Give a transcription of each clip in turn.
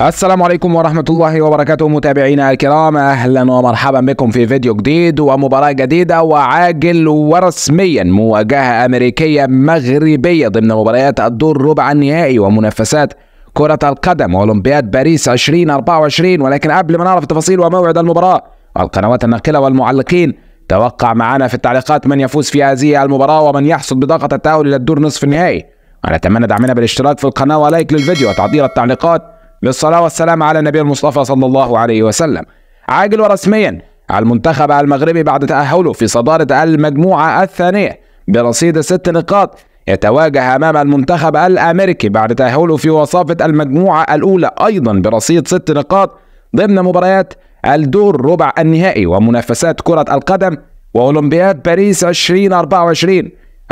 السلام عليكم ورحمة الله وبركاته متابعينا الكرام أهلا ومرحبا بكم في فيديو جديد ومباراة جديدة وعاجل ورسميا مواجهة أمريكية مغربية ضمن مباريات الدور ربع النهائي ومنافسات كرة القدم أولمبياد باريس 2024 ولكن قبل ما نعرف التفاصيل وموعد المباراة القنوات الناقلة والمعلقين توقع معنا في التعليقات من يفوز في هذه المباراة ومن يحصد بطاقة التأهل إلى الدور نصف النهائي ونتمنى دعمنا بالاشتراك في القناة ولايك للفيديو وتعديل التعليقات بالصلاة والسلام على النبي المصطفى صلى الله عليه وسلم عاجل ورسميا المنتخب المغربي بعد تأهله في صدارة المجموعة الثانية برصيد ست نقاط يتواجه أمام المنتخب الأمريكي بعد تأهله في وصافة المجموعة الأولى أيضا برصيد ست نقاط ضمن مباريات الدور ربع النهائي ومنافسات كرة القدم وأولمبياد باريس 2024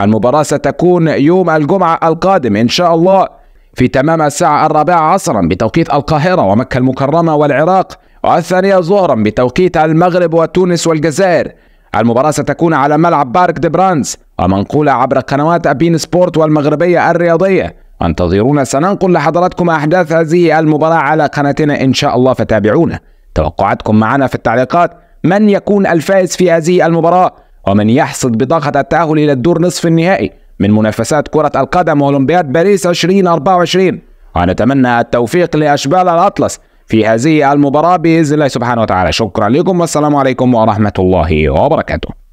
المباراة ستكون يوم الجمعة القادم إن شاء الله في تمام الساعة الرابعة عصرا بتوقيت القاهرة ومكة المكرمة والعراق والثانية ظهرا بتوقيت المغرب وتونس والجزائر المباراة ستكون على ملعب بارك دي برانس ومنقولة عبر قنوات أبين سبورت والمغربية الرياضية انتظرونا سننقل لحضراتكم أحداث هذه المباراة على قناتنا إن شاء الله فتابعونا توقعاتكم معنا في التعليقات من يكون الفائز في هذه المباراة ومن يحصد بطاقة التأهل إلى الدور نصف النهائي من منافسات كرة القدم أولمبياد باريس 2024 ونتمنى التوفيق لأشبال الأطلس في هذه المباراة بإذن الله سبحانه وتعالى شكرا لكم والسلام عليكم ورحمة الله وبركاته